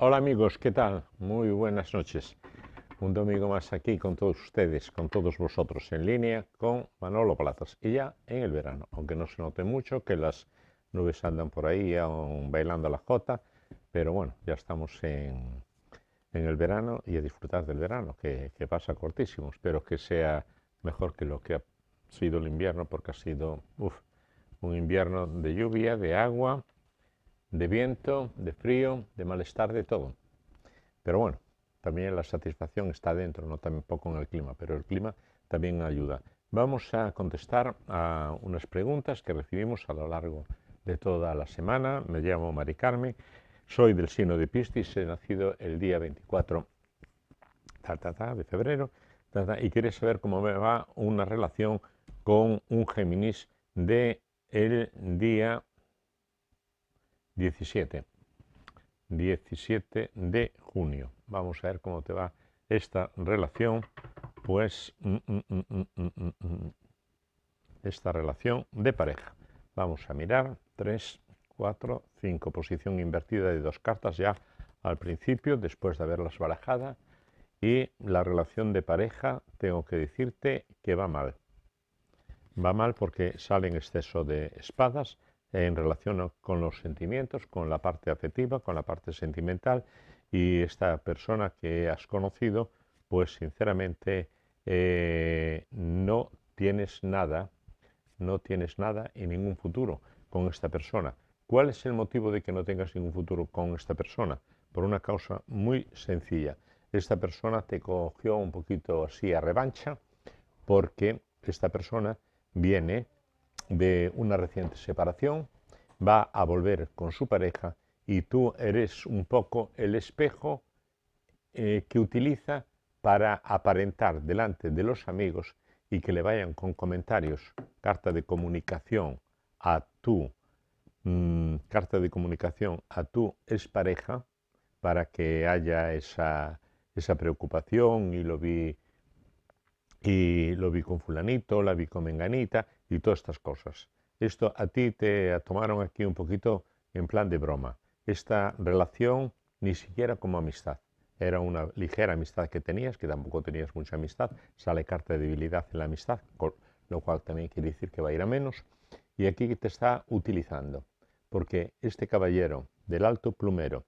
Hola amigos, ¿qué tal? Muy buenas noches. Un domingo más aquí con todos ustedes, con todos vosotros, en línea con Manolo Plazas. Y ya en el verano, aunque no se note mucho que las nubes andan por ahí aún bailando la jota, pero bueno, ya estamos en, el verano y a disfrutar del verano, que, pasa cortísimo. Espero que sea mejor que lo que ha sido el invierno, porque ha sido un invierno de lluvia, de agua, de viento, de frío, de malestar, de todo. Pero bueno, también la satisfacción está dentro, no tampoco en el clima, pero el clima también ayuda. Vamos a contestar a unas preguntas que recibimos a lo largo de toda la semana. Me llamo Mari Carmen, soy del signo de Piscis, he nacido el día 24 de febrero y quería saber cómo me va una relación con un Géminis de el día 17. 17 de junio. Vamos a ver cómo te va esta relación, pues mm, mm, mm, esta relación de pareja. Vamos a mirar 3, 4, 5, posición invertida de dos cartas ya al principio, después de haberlas barajada. Y la relación de pareja, tengo que decirte que va mal. Va mal porque sale en exceso de espadas en relación con los sentimientos, con la parte afectiva, con la parte sentimental y esta persona que has conocido, pues sinceramente eh, no tienes nada, no tienes nada y ningún futuro con esta persona. ¿Cuál es el motivo de que no tengas ningún futuro con esta persona? Por una causa muy sencilla. Esta persona te cogió un poquito así a revancha porque esta persona viene de una reciente separación, va a volver con su pareja y tú eres un poco el espejo eh, que utiliza para aparentar delante de los amigos y que le vayan con comentarios, carta de comunicación a tu mm, carta de comunicación a es expareja para que haya esa, preocupación y lo vi y lo vi con fulanito, la vi con menganita y todas estas cosas. Esto a ti te tomaron aquí un poquito en plan de broma. Esta relación ni siquiera como amistad. Era una ligera amistad que tenías, que tampoco tenías mucha amistad. Sale carta de debilidad en la amistad, lo cual también quiere decir que va a ir a menos. Y aquí te está utilizando, porque este caballero del alto plumero,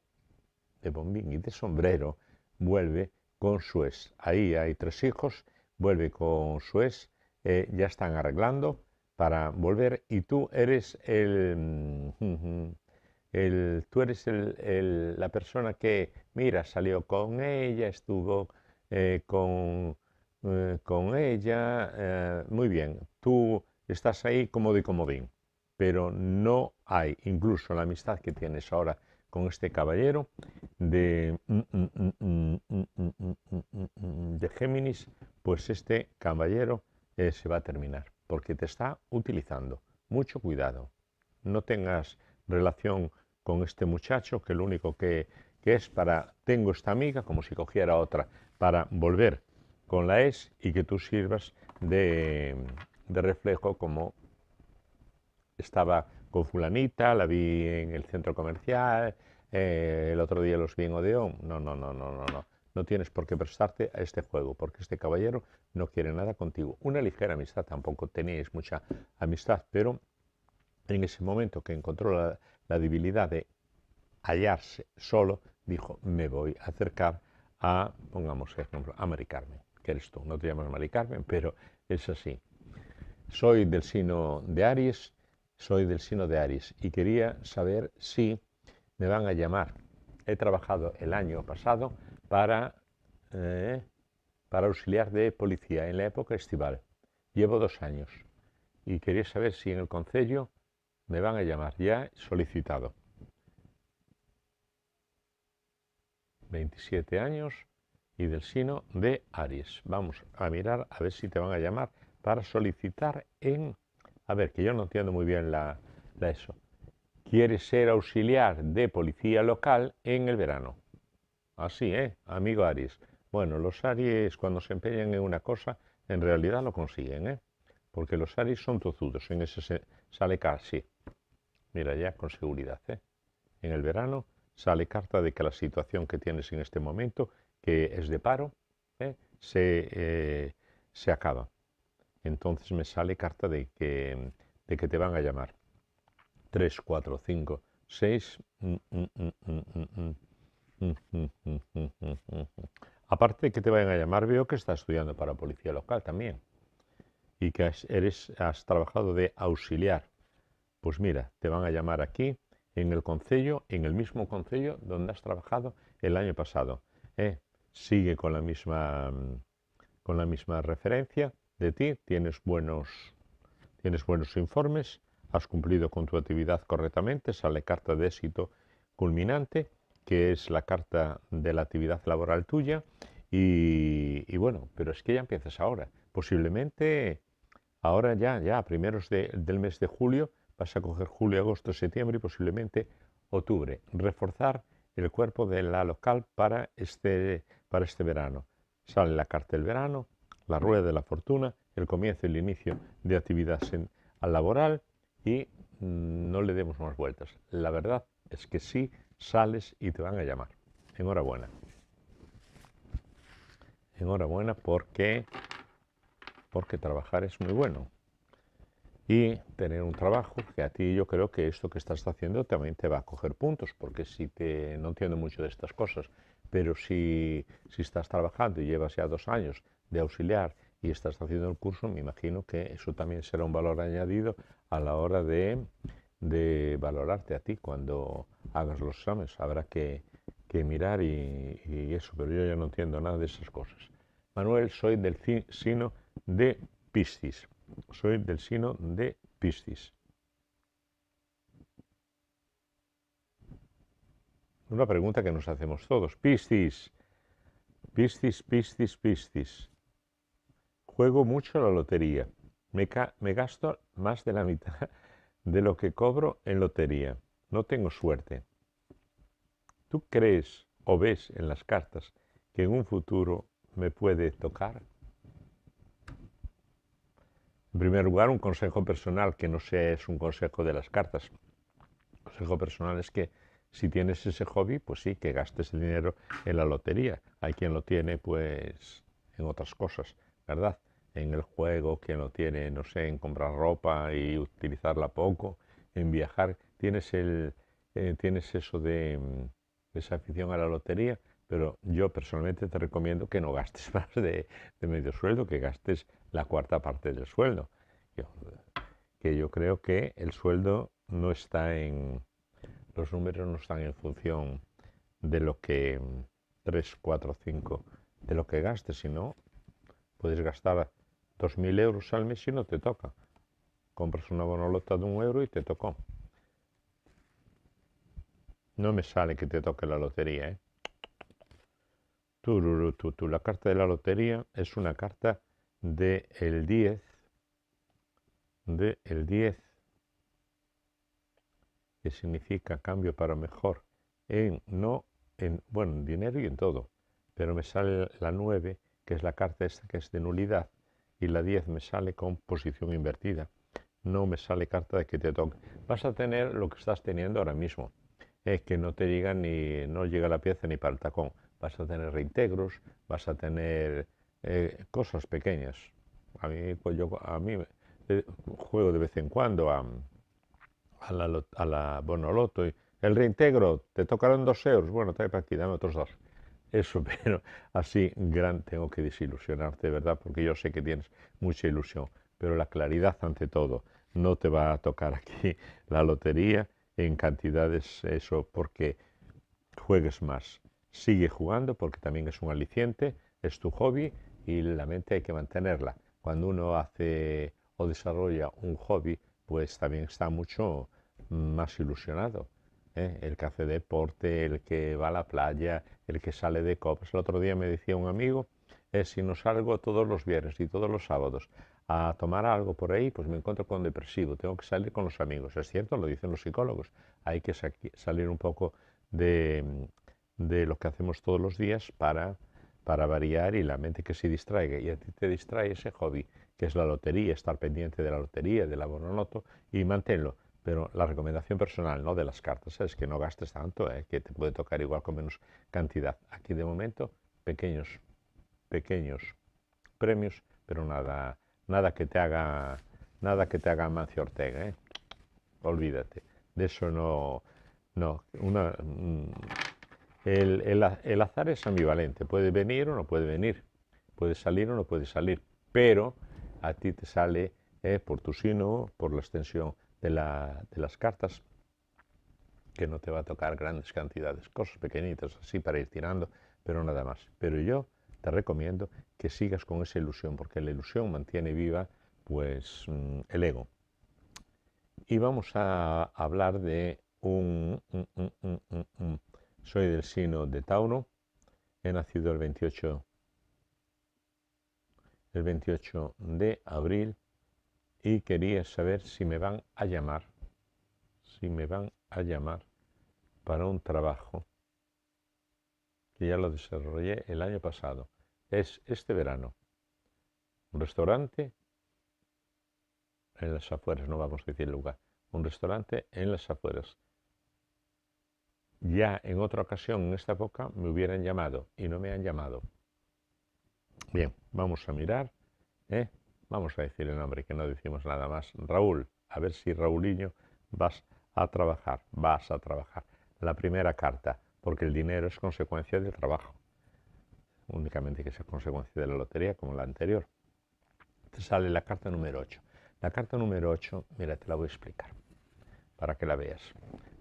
de bombín y de sombrero, vuelve con su ex. Ahí hay tres hijos, vuelve con su ex, eh, ya están arreglando para volver y tú eres el, tú eres la persona que mira salió con ella estuvo eh, con eh, con ella eh, muy bien tú estás ahí como de comodín pero no hay incluso la amistad que tienes ahora con este caballero de, de Géminis, pues este caballero se va a terminar porque te está utilizando. Mucho cuidado. No tengas relación con este muchacho que lo único que, es para, tengo esta amiga como si cogiera otra, para volver con la ex y que tú sirvas de, reflejo como estaba con fulanita, la vi en el centro comercial, eh, el otro día los vi en Odeón. no, no, no, no, no. No tienes por qué prestarte a este juego, porque este caballero no quiere nada contigo. Una ligera amistad, tampoco tenéis mucha amistad, pero en ese momento que encontró la, debilidad de hallarse solo, dijo, me voy a acercar a, pongamos ejemplo, a Mari Carmen, que eres no te llamas Mari Carmen, pero es así. Soy del sino de Aries, soy del sino de Aries y quería saber si me van a llamar. He trabajado el año pasado para, eh, para auxiliar de policía en la época estival. Llevo dos años y quería saber si en el concello me van a llamar. Ya solicitado. 27 años y del sino de Aries. Vamos a mirar a ver si te van a llamar para solicitar en... A ver, que yo no entiendo muy bien la, la eso. Quiere ser auxiliar de policía local en el verano. Así, ¿eh? Amigo Aries. Bueno, los Aries cuando se empeñan en una cosa, en realidad lo consiguen, ¿eh? Porque los Aries son tozudos, en ese se sale casi. Mira, ya con seguridad, ¿eh? En el verano sale carta de que la situación que tienes en este momento, que es de paro, ¿eh? Se, eh, se, acaba. Entonces me sale carta de que, de que te van a llamar. 3, cuatro, 5, 6. Aparte de que te vayan a llamar, veo que estás estudiando para policía local también y que has, eres, has trabajado de auxiliar. Pues mira, te van a llamar aquí, en el concello, en el mismo concello donde has trabajado el año pasado. Eh, sigue con la misma con la misma referencia de ti, tienes buenos, tienes buenos informes, has cumplido con tu actividad correctamente, sale carta de éxito culminante que es la carta de la actividad laboral tuya, y, bueno, pero es que ya empiezas ahora. Posiblemente ahora ya, ya a primeros del mes de julio, vas a coger julio, agosto, septiembre y posiblemente octubre. Reforzar el cuerpo de la local para este, para este verano. Sale la carta del verano, la rueda de la fortuna, el comienzo y el inicio de actividad laboral y mm, no le demos más vueltas. La verdad es que sí sales y te van a llamar. Enhorabuena. Enhorabuena porque, porque trabajar es muy bueno. Y tener un trabajo, que a ti yo creo que esto que estás haciendo también te va a coger puntos, porque si te, no entiendo mucho de estas cosas, pero si, si estás trabajando y llevas ya dos años de auxiliar y estás haciendo el curso, me imagino que eso también será un valor añadido a la hora de de valorarte a ti cuando hagas los exámenes. Habrá que, mirar y, eso, pero yo ya no entiendo nada de esas cosas. Manuel, soy del sino de Piscis. Soy del sino de Piscis. Una pregunta que nos hacemos todos. Piscis, Piscis, Piscis, Piscis. Juego mucho la lotería. Me, me gasto más de la mitad de lo que cobro en lotería. No tengo suerte. ¿Tú crees o ves en las cartas que en un futuro me puede tocar? En primer lugar, un consejo personal que no sea es un consejo de las cartas. El consejo personal es que si tienes ese hobby, pues sí, que gastes el dinero en la lotería. Hay quien lo tiene, pues, en otras cosas, ¿verdad? en el juego, quien lo tiene, no sé, en comprar ropa y utilizarla poco, en viajar. Tienes, el, eh, tienes eso de mm, esa afición a la lotería, pero yo personalmente te recomiendo que no gastes más de, medio sueldo, que gastes la cuarta parte del sueldo. que yo creo que el sueldo no está en, los números no están en función de lo que 3, 4, 5, de lo que gastes, sino puedes gastar 2.000 euros al mes y no te toca. Compras una bonolota de un euro y te tocó. No me sale que te toque la lotería, ¿eh? La carta de la lotería es una carta del el 10, del el 10, que significa cambio para mejor, en no, en, bueno, en dinero y en todo, pero me sale la 9, que es la carta esta que es de nulidad, y la 10 me sale con posición invertida. No me sale carta de que te toque. Vas a tener lo que estás teniendo ahora mismo. Es que no te llega ni, no llega la pieza ni para el tacón. Vas a tener reintegros, vas a tener eh, cosas pequeñas. A mí, pues eh, juego de vez en cuando a, la, Bonoloto y el reintegro, te tocaron dos euros, bueno, trae para aquí, dame otros dos eso, pero así gran tengo que desilusionarte, ¿verdad? Porque yo sé que tienes mucha ilusión, pero la claridad ante todo, no te va a tocar aquí la lotería en cantidades, eso porque juegues más. Sigue jugando porque también es un aliciente, es tu hobby y la mente hay que mantenerla. Cuando uno hace o desarrolla un hobby, pues también está mucho más ilusionado. ¿eh? el que hace deporte, el que va a la playa, el que sale de copas. El otro día me decía un amigo, es eh, si no salgo todos los viernes y todos los sábados a tomar algo por ahí, pues me encuentro con depresivo, tengo que salir con los amigos. Es cierto, lo dicen los psicólogos, hay que salir un poco de, lo que hacemos todos los días para, variar y la mente que se distraiga. Y a ti te distrae ese hobby, que es la lotería, estar pendiente de la lotería, del abononoto, y manténlo. Pero la recomendación personal ¿no? de las cartas es que no gastes tanto, ¿eh? que te puede tocar igual con menos cantidad. Aquí de momento, pequeños, pequeños premios, pero nada, nada que te haga, nada que te haga Mancio Ortega, ¿eh? olvídate. De eso no, mm, el, azar es ambivalente, puede venir o no puede venir, puede salir o no puede salir, pero a ti te sale eh, por tu sino, por la extensión de, las cartas, que no te va a tocar grandes cantidades, cosas pequeñitas así para ir tirando, pero nada más. Pero yo te recomiendo que sigas con esa ilusión, porque la ilusión mantiene viva pues mm, el ego. Y vamos a hablar de un... Soy del signo de Tauro, he nacido el 28, el 28 de abril y quería saber si me van a llamar, si me van a llamar para un trabajo que ya lo desarrollé el año pasado. Es este verano. Un restaurante en las afueras, no vamos a decir lugar. Un restaurante en las afueras. Ya en otra ocasión, en esta época, me hubieran llamado y no me han llamado. Bien, vamos a mirar. ¿eh? vamos a decir el nombre, que no decimos nada más, Raúl, a ver si Rauliño vas a trabajar, vas a trabajar. La primera carta, porque el dinero es consecuencia del trabajo, únicamente que sea consecuencia de la lotería como la anterior. Te sale la carta número 8. La carta número 8, mira, te la voy a explicar para que la veas.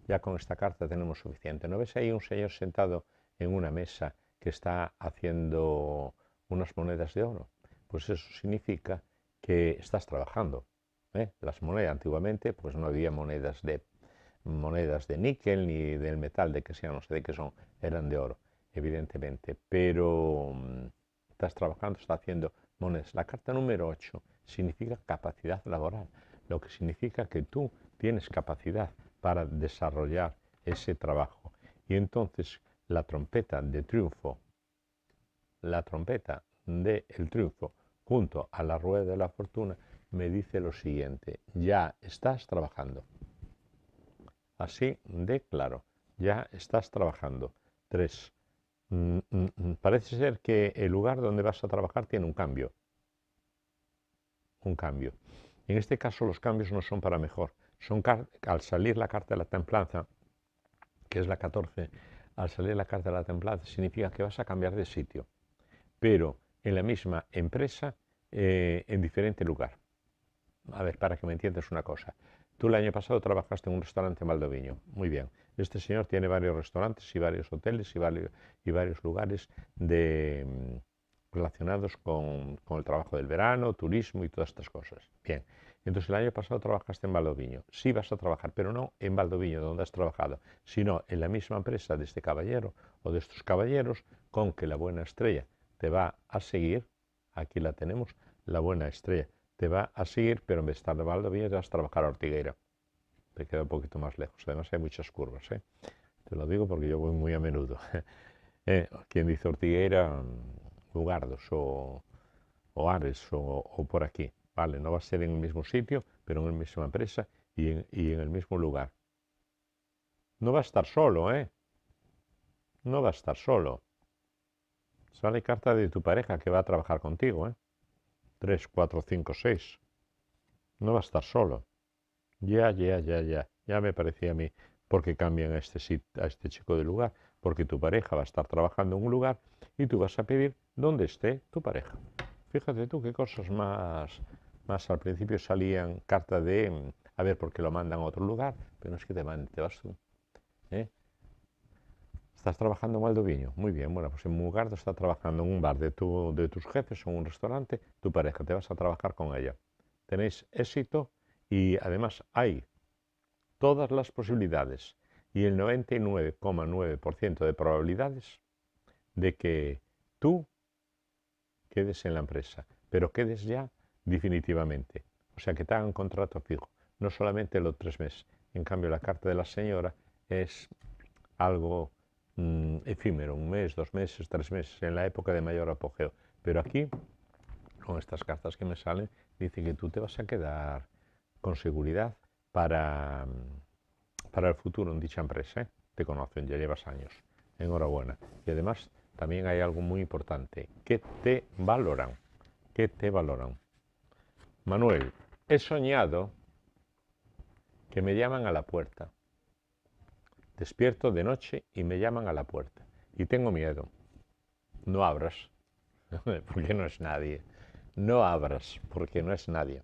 Ya con esta carta tenemos suficiente. ¿No ves ahí un señor sentado en una mesa que está haciendo unas monedas de oro? Pues eso significa que estás trabajando. ¿eh? Las monedas, antiguamente, pues no había monedas de, monedas de níquel ni del metal, de que sean, no sé de qué son, eran de oro, evidentemente, pero mm, estás trabajando, estás haciendo monedas. La carta número 8 significa capacidad laboral, lo que significa que tú tienes capacidad para desarrollar ese trabajo. Y entonces la trompeta de triunfo, la trompeta del triunfo junto a la rueda de la fortuna, me dice lo siguiente, ya estás trabajando. Así de claro, ya estás trabajando. Tres, mm, mm, mm, parece ser que el lugar donde vas a trabajar tiene un cambio. Un cambio. En este caso los cambios no son para mejor. Son al salir la carta de la templanza, que es la 14, al salir la carta de la templanza significa que vas a cambiar de sitio. Pero en la misma empresa eh, en diferente lugar. A ver, para que me entiendas una cosa. Tú el año pasado trabajaste en un restaurante en Valdoviño. Muy bien. Este señor tiene varios restaurantes y varios hoteles y varios, lugares de, mm, relacionados con, con, el trabajo del verano, turismo y todas estas cosas. Bien. Entonces el año pasado trabajaste en Valdoviño. Sí vas a trabajar, pero no en Valdoviño donde has trabajado, sino en la misma empresa de este caballero o de estos caballeros con que la buena estrella te va a seguir aquí la tenemos, la buena estrella. Te va a seguir, pero en vez de estar de te vas a trabajar a ortiguera. Te queda un poquito más lejos. Además hay muchas curvas. ¿eh? Te lo digo porque yo voy muy a menudo. Eh, quien dice ortiguera, Lugardos mm, o, o Ares o, por aquí. Vale, no va a ser en el mismo sitio, pero en la misma empresa y en, y en el mismo lugar. No va a estar solo, ¿eh? No va a estar solo. Sale carta de tu pareja que va a trabajar contigo, ¿eh? 3, cuatro, cinco, 6. No va a estar solo. Ya, ya, ya, ya. Ya me parecía a mí. Porque cambian a este, a este chico de lugar. Porque tu pareja va a estar trabajando en un lugar y tú vas a pedir dónde esté tu pareja. Fíjate tú qué cosas más. Más al principio salían carta de. Mm, a ver, qué lo mandan a otro lugar. Pero no es que te, mande, te vas tú. ¿eh? Estás trabajando en Valdoviño. Muy bien, bueno, pues en Mugardo está trabajando en un bar de, tu, de tus jefes o en un restaurante, tu pareja, te vas a trabajar con ella. Tenéis éxito y además hay todas las posibilidades y el 99,9% de probabilidades de que tú quedes en la empresa, pero quedes ya definitivamente. O sea, que te hagan contrato fijo, no solamente los tres meses. En cambio, la carta de la señora es algo Mm, efímero, un mes, dos meses, tres meses, en la época de mayor apogeo. Pero aquí, con estas cartas que me salen, dice que tú te vas a quedar con seguridad para, mm, para el futuro en dicha empresa. ¿eh? Te conocen, ya llevas años. Enhorabuena. Y además también hay algo muy importante, que te valoran, que te valoran. Manuel, he soñado que me llaman a la puerta. Despierto de noche y me llaman a la puerta. Y tengo miedo. No abras, porque no es nadie. No abras, porque no es nadie.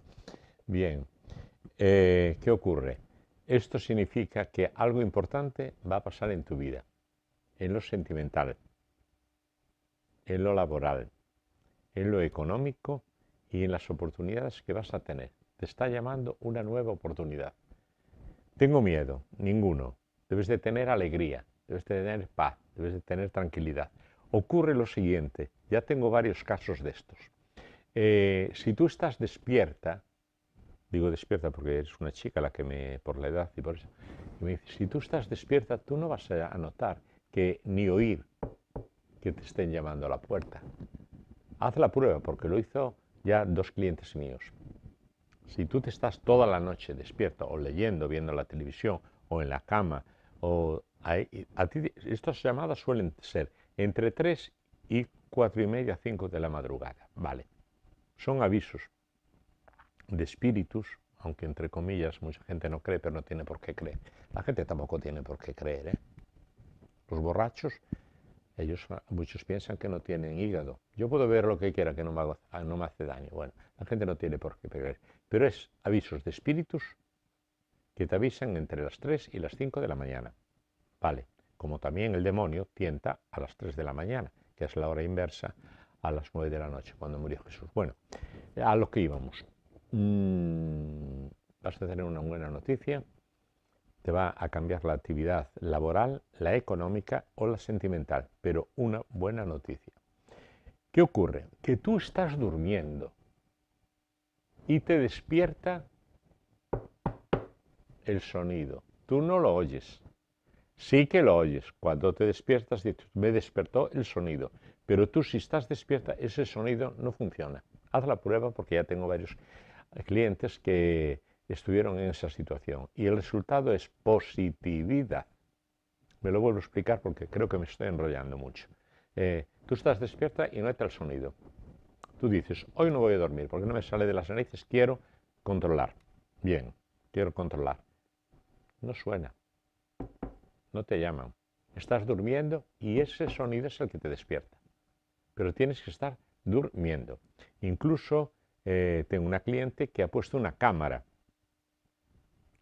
Bien, eh, ¿qué ocurre? Esto significa que algo importante va a pasar en tu vida, en lo sentimental, en lo laboral, en lo económico y en las oportunidades que vas a tener. Te está llamando una nueva oportunidad. Tengo miedo, ninguno debes de tener alegría, debes de tener paz, debes de tener tranquilidad. Ocurre lo siguiente, ya tengo varios casos de estos. Eh, si tú estás despierta, digo despierta porque eres una chica la que me, por la edad y por eso, me dice, si tú estás despierta, tú no vas a notar que ni oír que te estén llamando a la puerta. Haz la prueba porque lo hizo ya dos clientes míos. Si tú te estás toda la noche despierta o leyendo, viendo la televisión o en la cama estas llamadas suelen ser entre 3 y 4 y media, 5 de la madrugada. Vale, son avisos de espíritus, aunque entre comillas mucha gente no cree, pero no tiene por qué creer. La gente tampoco tiene por qué creer. ¿eh? Los borrachos, ellos muchos piensan que no tienen hígado. Yo puedo ver lo que quiera, que no me, no me hace daño. Bueno, la gente no tiene por qué creer. Pero es avisos de espíritus que te avisan entre las 3 y las 5 de la mañana. Vale, como también el demonio tienta a las 3 de la mañana, que es la hora inversa a las 9 de la noche, cuando murió Jesús. Bueno, a lo que íbamos. Mm, vas a tener una buena noticia. Te va a cambiar la actividad laboral, la económica o la sentimental, pero una buena noticia. ¿Qué ocurre? Que tú estás durmiendo y te despierta el sonido. Tú no lo oyes. Sí que lo oyes. Cuando te despiertas, me despertó el sonido. Pero tú si estás despierta, ese sonido no funciona. Haz la prueba porque ya tengo varios clientes que estuvieron en esa situación. Y el resultado es positividad. Me lo vuelvo a explicar porque creo que me estoy enrollando mucho. Eh, tú estás despierta y no hay el sonido. Tú dices, hoy no voy a dormir porque no me sale de las narices, quiero controlar. Bien, quiero controlar no suena, no te llaman. Estás durmiendo y ese sonido es el que te despierta. Pero tienes que estar durmiendo. Incluso eh, tengo una cliente que ha puesto una cámara,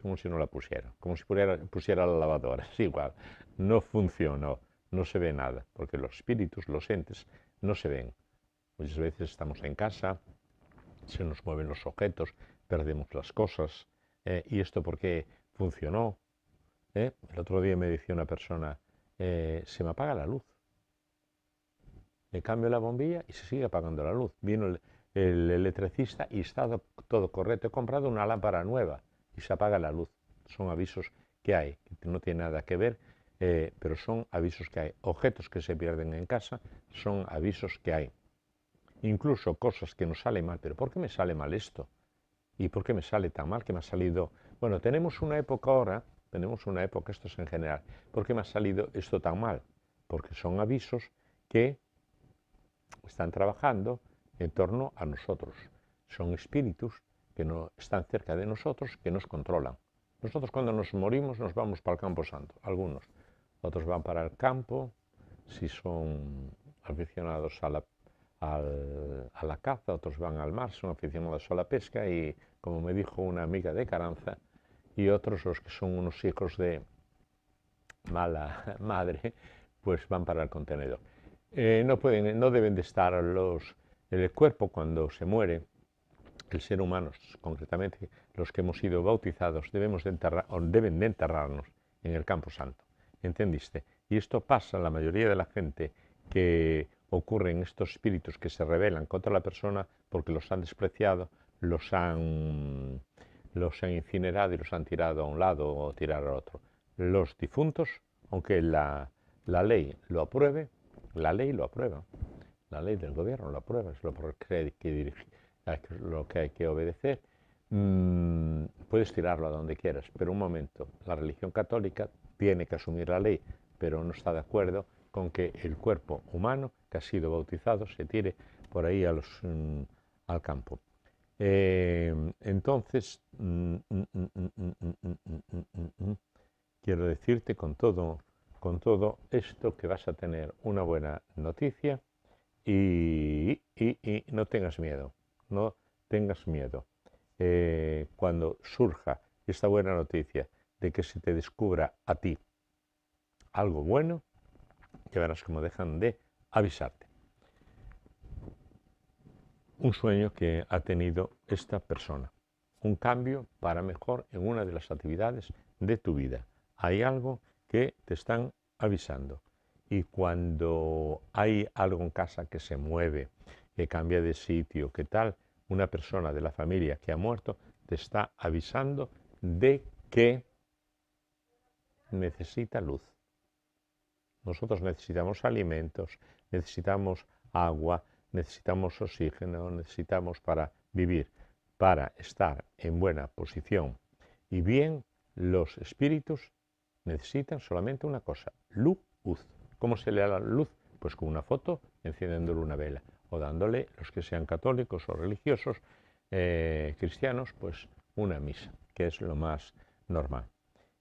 como si no la pusiera, como si pusiera, la lavadora, es igual, no funcionó, no se ve nada, porque los espíritus, los entes, no se ven. Muchas veces estamos en casa, se nos mueven los objetos, perdemos las cosas, eh, y esto porque funcionó. ¿eh? El otro día me decía una persona, eh, se me apaga la luz. Le cambio la bombilla y se sigue apagando la luz. Vino el, electricista y está todo correcto. He comprado una lámpara nueva y se apaga la luz. Son avisos que hay, que no tiene nada que ver, eh, pero son avisos que hay. Objetos que se pierden en casa son avisos que hay. Incluso cosas que nos salen mal. ¿Pero por qué me sale mal esto? ¿Y por qué me sale tan mal que me ha salido bueno, tenemos una época ahora, tenemos una época, esto es en general, ¿por qué me ha salido esto tan mal? Porque son avisos que están trabajando en torno a nosotros. Son espíritus que no están cerca de nosotros, que nos controlan. Nosotros cuando nos morimos nos vamos para el campo santo, algunos. Otros van para el campo, si son aficionados a la, a la caza, otros van al mar, son aficionados a la pesca y, como me dijo una amiga de Caranza, y otros, los que son unos hijos de mala madre, pues van para el contenedor. Eh, no, pueden, no deben de estar los, el cuerpo cuando se muere, el ser humano, concretamente los que hemos sido bautizados, debemos de enterrar, deben de enterrarnos en el campo santo. ¿Entendiste? Y esto pasa en la mayoría de la gente que ocurren estos espíritus que se rebelan contra la persona porque los han despreciado, los han los han incinerado y los han tirado a un lado o tirar al otro. Los difuntos, aunque la, ley lo apruebe, la ley lo aprueba, la ley del gobierno lo aprueba, es lo que hay que, que, hay que obedecer. Mm, puedes tirarlo a donde quieras, pero un momento, la religión católica tiene que asumir la ley, pero no está de acuerdo con que el cuerpo humano que ha sido bautizado se tire por ahí mm, al campo entonces, quiero decirte con todo, con todo esto que vas a tener una buena noticia y, no tengas miedo, no tengas miedo. cuando surja esta buena noticia de que se te descubra a ti algo bueno, ya verás cómo dejan de avisarte un sueño que ha tenido esta persona. Un cambio para mejor en una de las actividades de tu vida. Hay algo que te están avisando. Y cuando hay algo en casa que se mueve, que cambia de sitio, que tal, una persona de la familia que ha muerto te está avisando de que necesita luz. Nosotros necesitamos alimentos, necesitamos agua, necesitamos oxígeno, necesitamos para vivir, para estar en buena posición y bien, los espíritus necesitan solamente una cosa, luz. ¿Cómo se le da la luz? Pues con una foto, encendiéndole una vela o dándole, los que sean católicos o religiosos, eh, cristianos, pues una misa, que es lo más normal.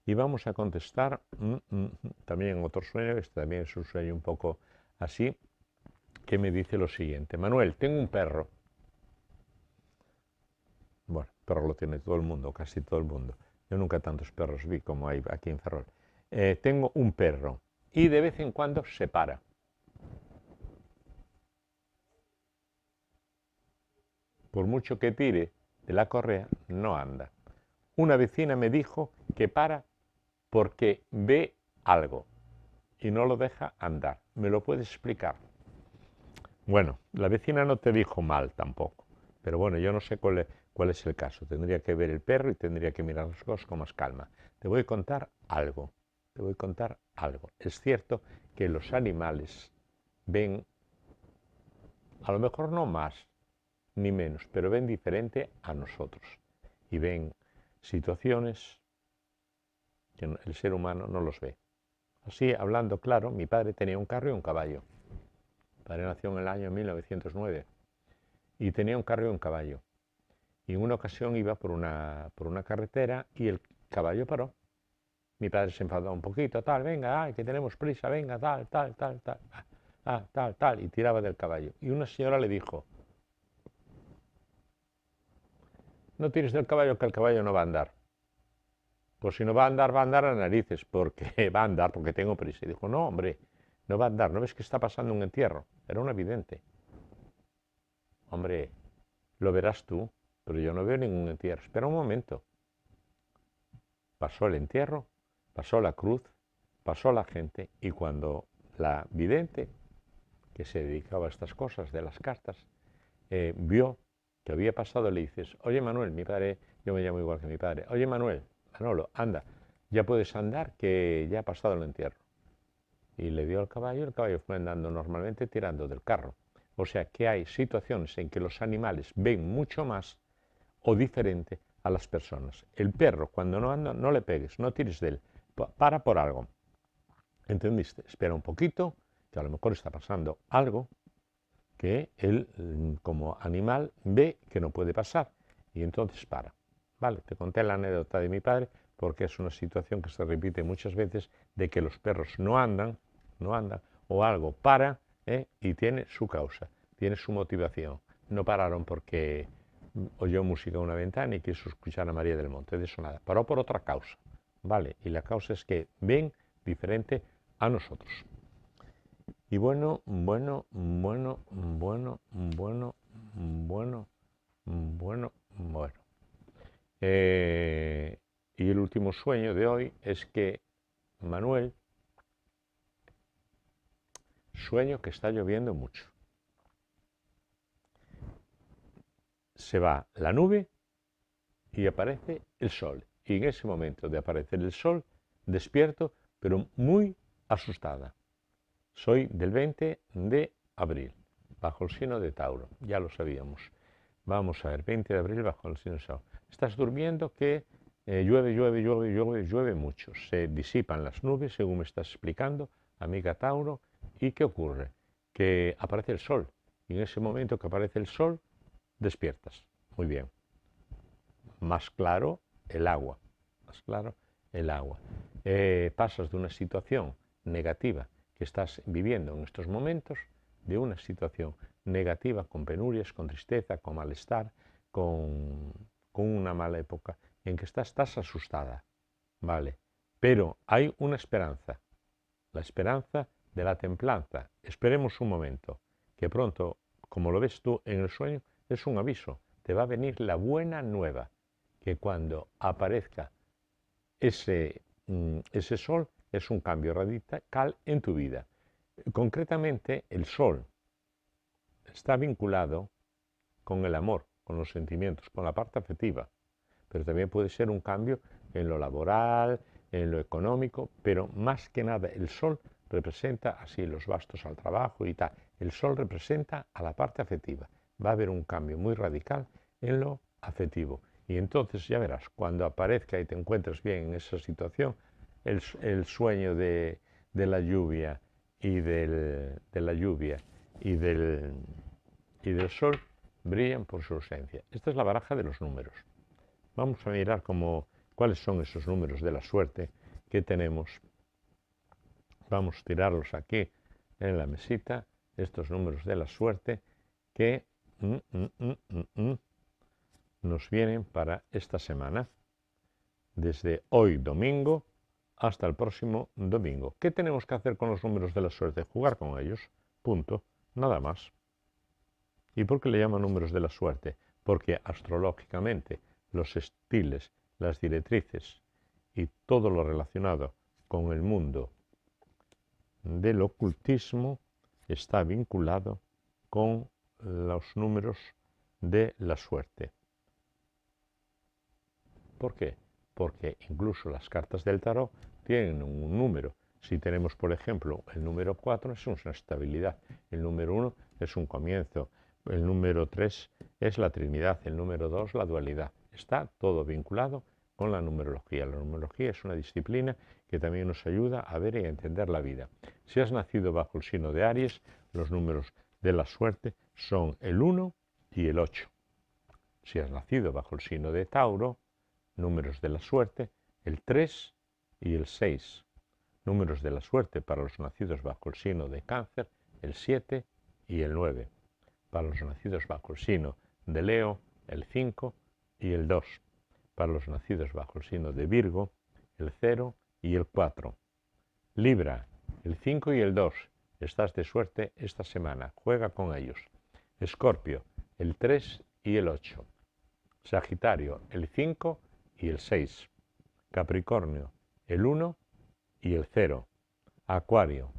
Y vamos a contestar también mm, en mm, mm, también otro sueño, este también es un sueño un poco así, que me dice lo siguiente. Manuel, tengo un perro. Bueno, perro lo tiene todo el mundo, casi todo el mundo. Yo nunca tantos perros vi como hay aquí en Ferrol. Eh, tengo un perro y de vez en cuando se para. Por mucho que tire de la correa, no anda. Una vecina me dijo que para porque ve algo y no lo deja andar. ¿Me lo puedes explicar? Bueno, la vecina no te dijo mal tampoco, pero bueno, yo no sé cuál es, el caso. Tendría que ver el perro y tendría que mirar las cosas con más calma. Te voy a contar algo, te voy a contar algo. Es cierto que los animales ven, a lo mejor no más ni menos, pero ven diferente a nosotros y ven situaciones que el ser humano no los ve. Así, hablando claro, mi padre tenía un carro y un caballo padre nació en el año 1909 y tenía un carro y un caballo. Y en una ocasión iba por una, por una carretera y el caballo paró. Mi padre se enfadó un poquito, tal, venga, ay, que tenemos prisa, venga, tal, tal, tal, tal, ah, tal, tal, y tiraba del caballo. Y una señora le dijo, no tires del caballo que el caballo no va a andar. Pues si no va a andar, va a andar a narices, porque va a andar, porque tengo prisa. Y dijo, no, hombre, no va a andar, ¿no ves que está pasando un entierro? Era un evidente. Hombre, lo verás tú, pero yo no veo ningún entierro. Espera un momento. Pasó el entierro, pasó la cruz, pasó la gente, y cuando la vidente, que se dedicaba a estas cosas de las cartas, eh, vio que había pasado, le dices, oye Manuel, mi padre, yo me llamo igual que mi padre, oye Manuel, Manolo, anda, ya puedes andar, que ya ha pasado el entierro y le dio al caballo, el caballo fue andando normalmente tirando del carro. O sea que hay situaciones en que los animales ven mucho más o diferente a las personas. El perro, cuando no anda, no le pegues, no tires de él, para por algo. ¿Entendiste? Espera un poquito, que a lo mejor está pasando algo que él mm, como animal ve que no puede pasar y entonces para. Vale, te conté la anécdota de mi padre, porque es una situación que se repite muchas veces de que los perros no andan, no andan, o algo para ¿eh? y tiene su causa, tiene su motivación. No pararon porque oyó música en una ventana y quiso escuchar a María del Monte, de eso nada, paró por otra causa, ¿vale? Y la causa es que ven diferente a nosotros. Y bueno, bueno, bueno, bueno, bueno, bueno, bueno, bueno. Eh, y el último sueño de hoy es que Manuel sueño que está lloviendo mucho. Se va la nube y aparece el sol. Y en ese momento de aparecer el sol, despierto, pero muy asustada. Soy del 20 de abril, bajo el signo de Tauro, ya lo sabíamos. Vamos a ver, 20 de abril bajo el signo de Tauro. Estás durmiendo que llueve, llueve, llueve, llueve, llueve mucho. Se disipan las nubes, según me estás explicando, amiga Tauro. ¿Y qué ocurre? Que aparece el sol. Y en ese momento que aparece el sol, despiertas. Muy bien. Más claro, el agua. Más claro, el agua. pasas de una situación negativa que estás viviendo en estos momentos, de una situación negativa con penurias, con tristeza, con malestar, con, con una mala época en que estás, asustada, ¿vale? Pero hay una esperanza, la esperanza de la templanza. Esperemos un momento, que pronto, como lo ves tú en el sueño, es un aviso, te va a venir la buena nueva, que cuando aparezca ese, mm, ese sol es un cambio radical en tu vida. Concretamente, el sol está vinculado con el amor, con los sentimientos, con la parte afectiva pero también puede ser un cambio en lo laboral, en lo económico, pero más que nada el sol representa así los bastos al trabajo y tal. El sol representa a la parte afectiva. Va a haber un cambio muy radical en lo afectivo. Y entonces ya verás, cuando aparezca y te encuentres bien en esa situación, el, sueño de, la lluvia y y del sol brillan por su ausencia. Esta es la baraja de los números. Vamos a mirar cómo, cuáles son esos números de la suerte que tenemos. Vamos a tirarlos aquí en la mesita, estos números de la suerte que mm, mm, mm, nos vienen para esta semana, desde hoy domingo hasta el próximo domingo. ¿Qué tenemos que hacer con los números de la suerte? Jugar con ellos, punto, nada más. ¿Y por qué le llaman números de la suerte? Porque astrológicamente los estiles, las directrices y todo lo relacionado con el mundo del ocultismo está vinculado con los números de la suerte. ¿Por qué? Porque incluso las cartas del tarot tienen un número. Si tenemos, por ejemplo, el número 4 es una estabilidad, el número 1 es un comienzo, el número 3 es la Trinidad, el número 2 la dualidad está todo vinculado con la numerología. La numerología es una disciplina que también nos ayuda a ver y a entender la vida. Si has nacido bajo el signo de Aries, los números de la suerte son el 1 y el 8. Si has nacido bajo el signo de Tauro, números de la suerte, el 3 y el 6. Números de la suerte para los nacidos bajo el signo de cáncer, el 7 y el 9. Para los nacidos bajo el signo de Leo, el 5 y el 2. Para los nacidos bajo el signo de Virgo, el 0 y el 4. Libra, el 5 y el 2. Estás de suerte esta semana. Juega con ellos. Escorpio, el 3 y el 8. Sagitario, el 5 y el 6. Capricornio, el 1 y el 0. Acuario,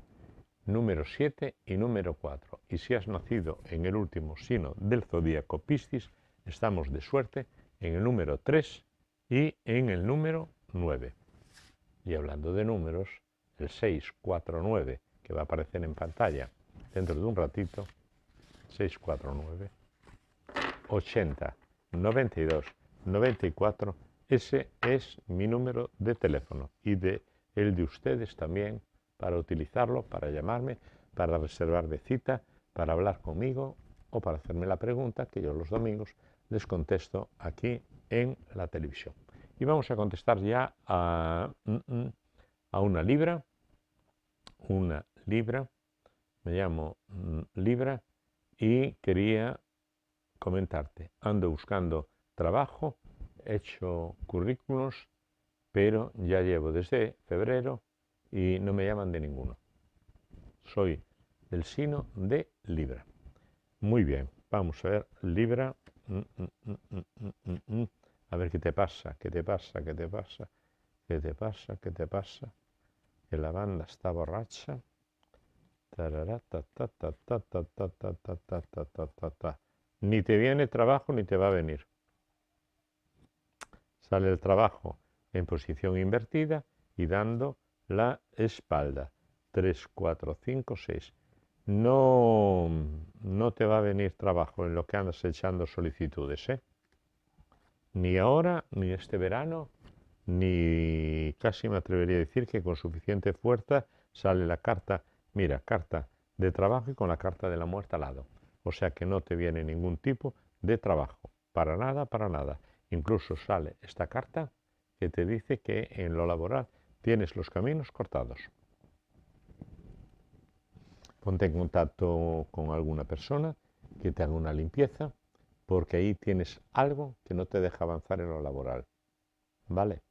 número 7 y número 4. Y si has nacido en el último sino del zodíaco Piscis, estamos de suerte en el número 3 y en el número 9. Y hablando de números, el 649, que va a aparecer en pantalla dentro de un ratito, 649, 80, 92, 94, ese es mi número de teléfono y de, el de ustedes también para utilizarlo, para llamarme, para reservar de cita, para hablar conmigo o para hacerme la pregunta que yo los domingos les aquí en la televisión. Y vamos a contestar ya a, mm, mm, a una libra, una libra, me llamo mm, Libra y quería comentarte, ando buscando trabajo, he hecho currículos, pero ya llevo desde febrero y no me llaman de ninguno. Soy del sino de Libra. Muy bien, vamos a ver Libra a ver qué te pasa, qué te pasa, qué te pasa, qué te pasa, qué te pasa. Que la banda está borracha. Ni te viene trabajo ni te va a venir. Sale el trabajo en posición invertida y dando la espalda. 3, 4, 5, 6 no, te va a venir trabajo en lo que andas echando solicitudes, ¿eh? Ni ahora, ni este verano, ni casi me atrevería a decir que con suficiente fuerza sale la carta, mira, carta de trabajo y con la carta de la muerte al lado. O sea que no te viene ningún tipo de trabajo, para nada, para nada. Incluso sale esta carta que te dice que en lo laboral tienes los caminos cortados ponte en contacto con alguna persona que te haga una limpieza, porque ahí tienes algo que no te deja avanzar en lo laboral. ¿Vale?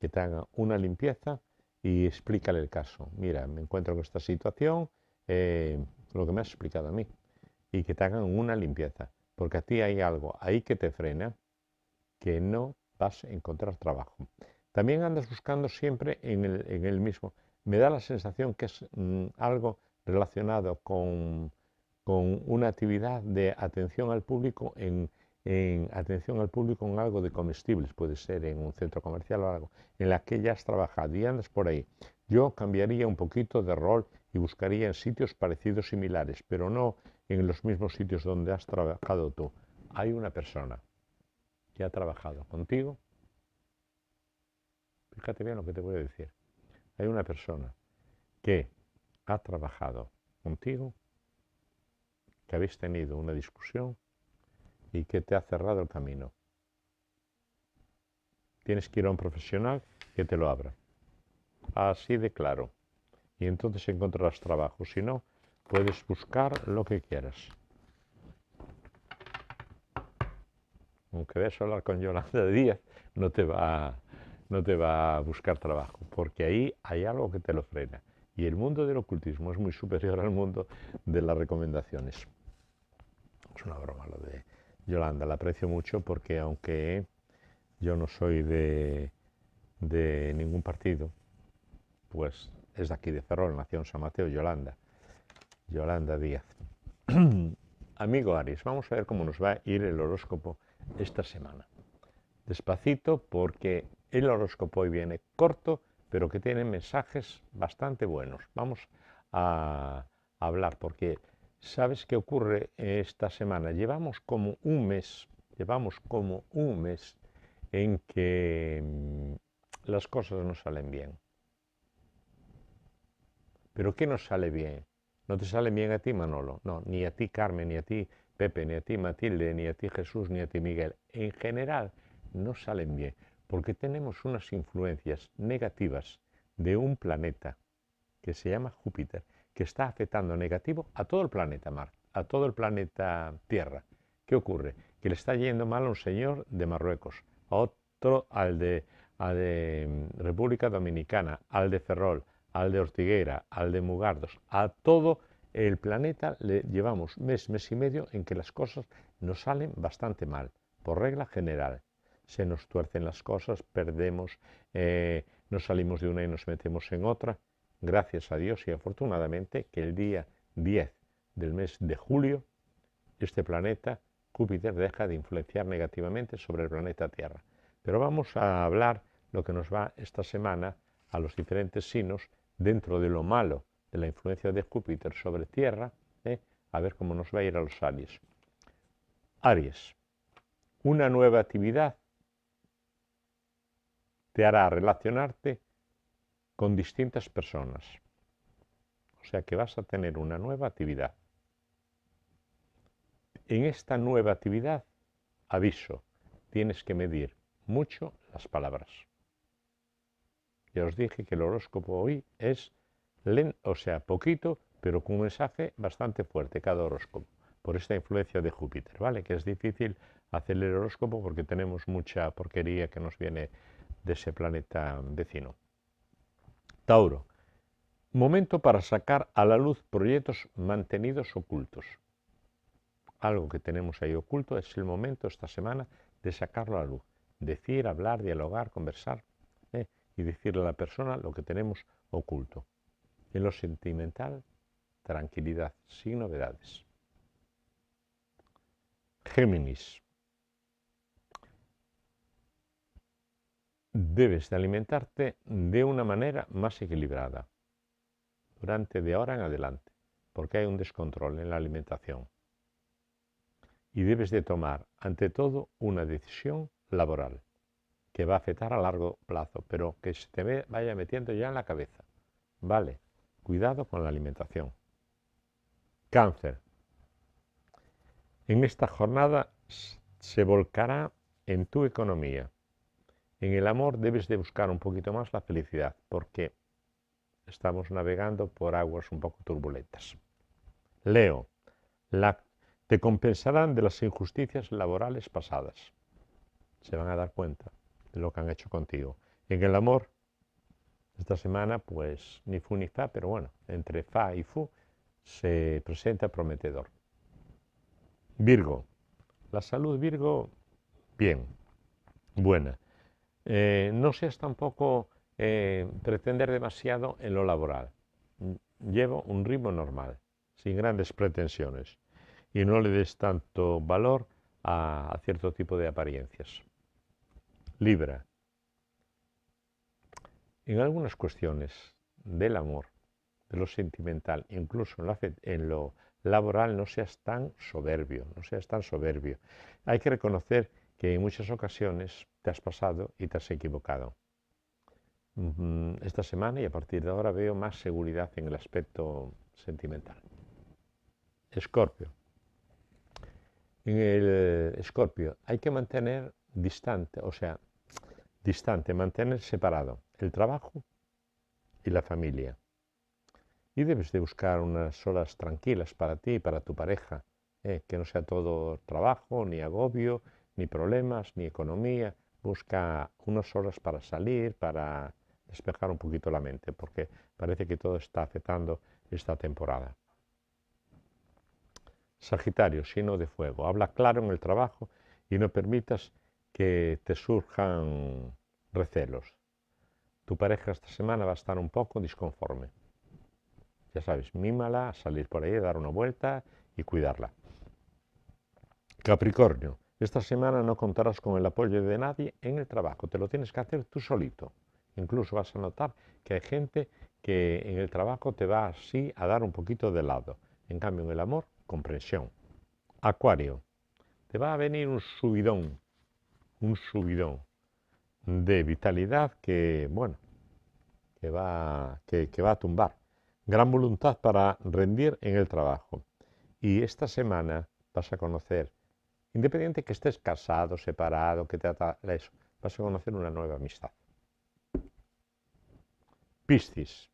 Que te haga una limpieza y explícale el caso. Mira, me encuentro con esta situación, eh, lo que me has explicado a mí. Y que te hagan una limpieza, porque a ti hay algo ahí que te frena, que no vas a encontrar trabajo. También andas buscando siempre en el mismo me da la sensación que es mm, algo relacionado con, una actividad de atención al público en, atención al público en algo de comestibles, puede ser en un centro comercial o algo, en la que ya has trabajado y andas por ahí. Yo cambiaría un poquito de rol y buscaría en sitios parecidos similares, pero no en los mismos sitios donde has trabajado tú. Hay una persona que ha trabajado contigo. Fíjate bien lo que te voy a decir hay una persona que ha trabajado contigo, que habéis tenido una discusión y que te ha cerrado el camino. Tienes que ir a un profesional que te lo abra. Así de claro. Y entonces encontrarás trabajo. Si no, puedes buscar lo que quieras. Aunque veas hablar con Yolanda Díaz, no te va no te va a buscar trabajo, porque ahí hay algo que te lo frena. Y el mundo del ocultismo es muy superior al mundo de las recomendaciones. Es una broma lo de Yolanda, la aprecio mucho porque aunque yo no soy de, ningún partido, pues es de aquí de Ferrol, nació San Mateo, Yolanda. Yolanda Díaz. Amigo Aries, vamos a ver cómo nos va a ir el horóscopo esta semana. Despacito porque el horóscopo hoy viene corto, pero que tiene mensajes bastante buenos. Vamos a hablar, porque ¿sabes qué ocurre esta semana? Llevamos como un mes, llevamos como un mes en que mm, las cosas no salen bien. ¿Pero qué nos sale bien? No te sale bien a ti, Manolo. No, ni a ti, Carmen, ni a ti, Pepe, ni a ti, Matilde, ni a ti, Jesús, ni a ti, Miguel. En general, no salen bien porque tenemos unas influencias negativas de un planeta que se llama Júpiter, que está afectando negativo a todo el planeta mar, a todo el planeta Tierra. ¿Qué ocurre? Que le está yendo mal a un señor de Marruecos, a otro al de, al de mm, República Dominicana, al de Ferrol, al de Ortiguera, al de Mugardos, a todo el planeta le llevamos mes, mes y medio en que las cosas nos salen bastante mal, por regla general se nos tuercen las cosas, perdemos, eh, nos salimos de una y nos metemos en otra. Gracias a Dios y afortunadamente que el día 10 del mes de julio, este planeta, Júpiter, deja de influenciar negativamente sobre el planeta Tierra. Pero vamos a hablar lo que nos va esta semana a los diferentes signos dentro de lo malo de la influencia de Júpiter sobre Tierra, eh, a ver cómo nos va a ir a los Aries. Aries, una nueva actividad te hará relacionarte con distintas personas. O sea que vas a tener una nueva actividad. En esta nueva actividad, aviso, tienes que medir mucho las palabras. Ya os dije que el horóscopo hoy es, o sea, poquito, pero con un mensaje bastante fuerte cada horóscopo, por esta influencia de Júpiter, ¿vale? Que es difícil hacer el horóscopo porque tenemos mucha porquería que nos viene de ese planeta vecino. Tauro. Momento para sacar a la luz proyectos mantenidos ocultos. Algo que tenemos ahí oculto es el momento esta semana de sacarlo a la luz. Decir, hablar, dialogar, conversar eh, y decirle a la persona lo que tenemos oculto. En lo sentimental, tranquilidad, sin novedades. Géminis. debes de alimentarte de una manera más equilibrada durante de ahora en adelante, porque hay un descontrol en la alimentación. Y debes de tomar, ante todo, una decisión laboral que va a afectar a largo plazo, pero que se te vaya metiendo ya en la cabeza. Vale, cuidado con la alimentación. Cáncer. En esta jornada se volcará en tu economía en el amor debes de buscar un poquito más la felicidad, porque estamos navegando por aguas un poco turbulentas. Leo, la, te compensarán de las injusticias laborales pasadas. Se van a dar cuenta de lo que han hecho contigo. En el amor, esta semana, pues ni fu ni fa, pero bueno, entre fa y fu se presenta prometedor. Virgo, la salud Virgo, bien, buena. Eh, no seas tampoco eh, pretender demasiado en lo laboral. Mm, llevo un ritmo normal, sin grandes pretensiones, y no le des tanto valor a, cierto tipo de apariencias. Libra. En algunas cuestiones del amor, de lo sentimental, incluso en lo, en lo laboral, no seas tan soberbio, no seas tan soberbio. Hay que reconocer que en muchas ocasiones te has pasado y te has equivocado. Esta semana y a partir de ahora veo más seguridad en el aspecto sentimental. Escorpio. En el escorpio hay que mantener distante, o sea, distante, mantener separado el trabajo y la familia. Y debes de buscar unas horas tranquilas para ti y para tu pareja, eh, que no sea todo trabajo ni agobio, ni problemas, ni economía, busca unas horas para salir, para despejar un poquito la mente, porque parece que todo está afectando esta temporada. Sagitario, sino de fuego, habla claro en el trabajo y no permitas que te surjan recelos. Tu pareja esta semana va a estar un poco disconforme. Ya sabes, mímala, salir por ahí, dar una vuelta y cuidarla. Capricornio, esta semana no contarás con el apoyo de nadie en el trabajo, te lo tienes que hacer tú solito. Incluso vas a notar que hay gente que en el trabajo te va así a dar un poquito de lado. En cambio, en el amor, comprensión. Acuario, te va a venir un subidón, un subidón de vitalidad que, bueno, que va, que, va a tumbar. Gran voluntad para rendir en el trabajo. Y esta semana vas a conocer Independiente que estés casado, separado, que te eso, vas a conocer una nueva amistad. Piscis.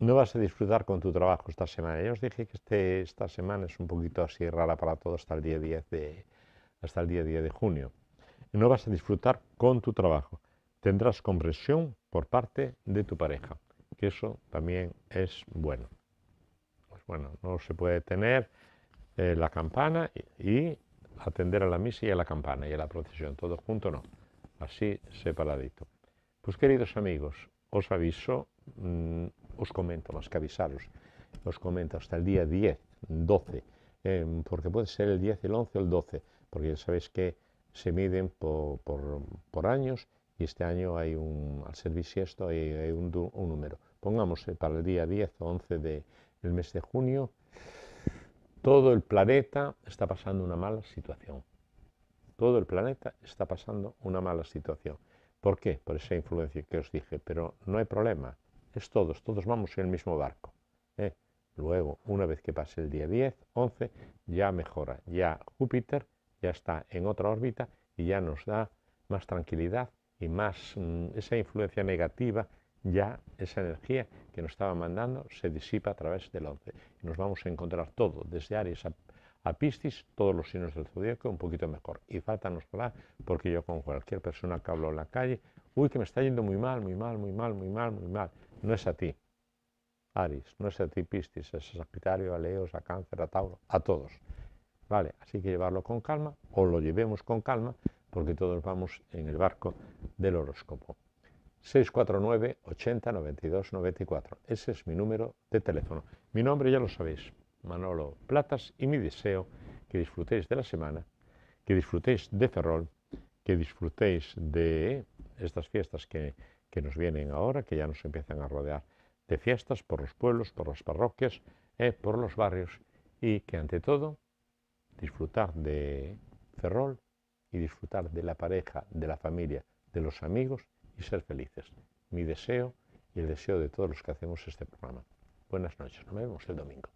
No vas a disfrutar con tu trabajo esta semana. Ya os dije que este, esta semana es un poquito así rara para todos hasta el día 10 de, hasta el día de junio. No vas a disfrutar con tu trabajo. Tendrás compresión por parte de tu pareja, que eso también es bueno. Pues bueno, no se puede tener eh, la campana y atender a la misa y a la campana y a la procesión, todo junto no, así separadito. Pues queridos amigos, os aviso, mm, os comento más que avisaros, os comento hasta el día 10, 12, em, porque puede ser el 10, el 11 o el 12, porque ya sabéis que se miden por, años y este año hay un, al servicio esto hay, un, número. Pongamos para el día 10 o 11 del de, mes de junio, todo el planeta está pasando una mala situación. Todo el planeta está pasando una mala situación. ¿Por qué? Por esa influencia que os dije. Pero no hay problema. Es todos, todos vamos en el mismo barco. ¿eh? Luego, una vez que pase el día 10, 11, ya mejora. Ya Júpiter ya está en otra órbita y ya nos da más tranquilidad y más mm, esa influencia negativa ya esa energía que nos estaba mandando se disipa a través del 11. Y nos vamos a encontrar todo, desde Aries a, Piscis, todos los signos del zodíaco un poquito mejor. Y nos para porque yo con cualquier persona que hablo en la calle, uy, que me está yendo muy mal, muy mal, muy mal, muy mal, muy mal. No es a ti, Aries, no es a ti, Piscis, es a Sagitario, a Leos, a Cáncer, a Tauro, a todos. Vale, así que llevarlo con calma, o lo llevemos con calma, porque todos vamos en el barco del horóscopo. 649 80 92 94. Ese es mi número de teléfono. Mi nombre ya lo sabéis, Manolo Platas, y mi deseo que disfrutéis de la semana, que disfrutéis de Ferrol, que disfrutéis de estas fiestas que, nos vienen ahora, que ya nos empiezan a rodear de fiestas por los pueblos, por las parroquias, eh, por los barrios, y que ante todo disfrutar de Ferrol y disfrutar de la pareja, de la familia, de los amigos y ser felices. Mi deseo y el deseo de todos los que hacemos este programa. Buenas noches, nos vemos el domingo.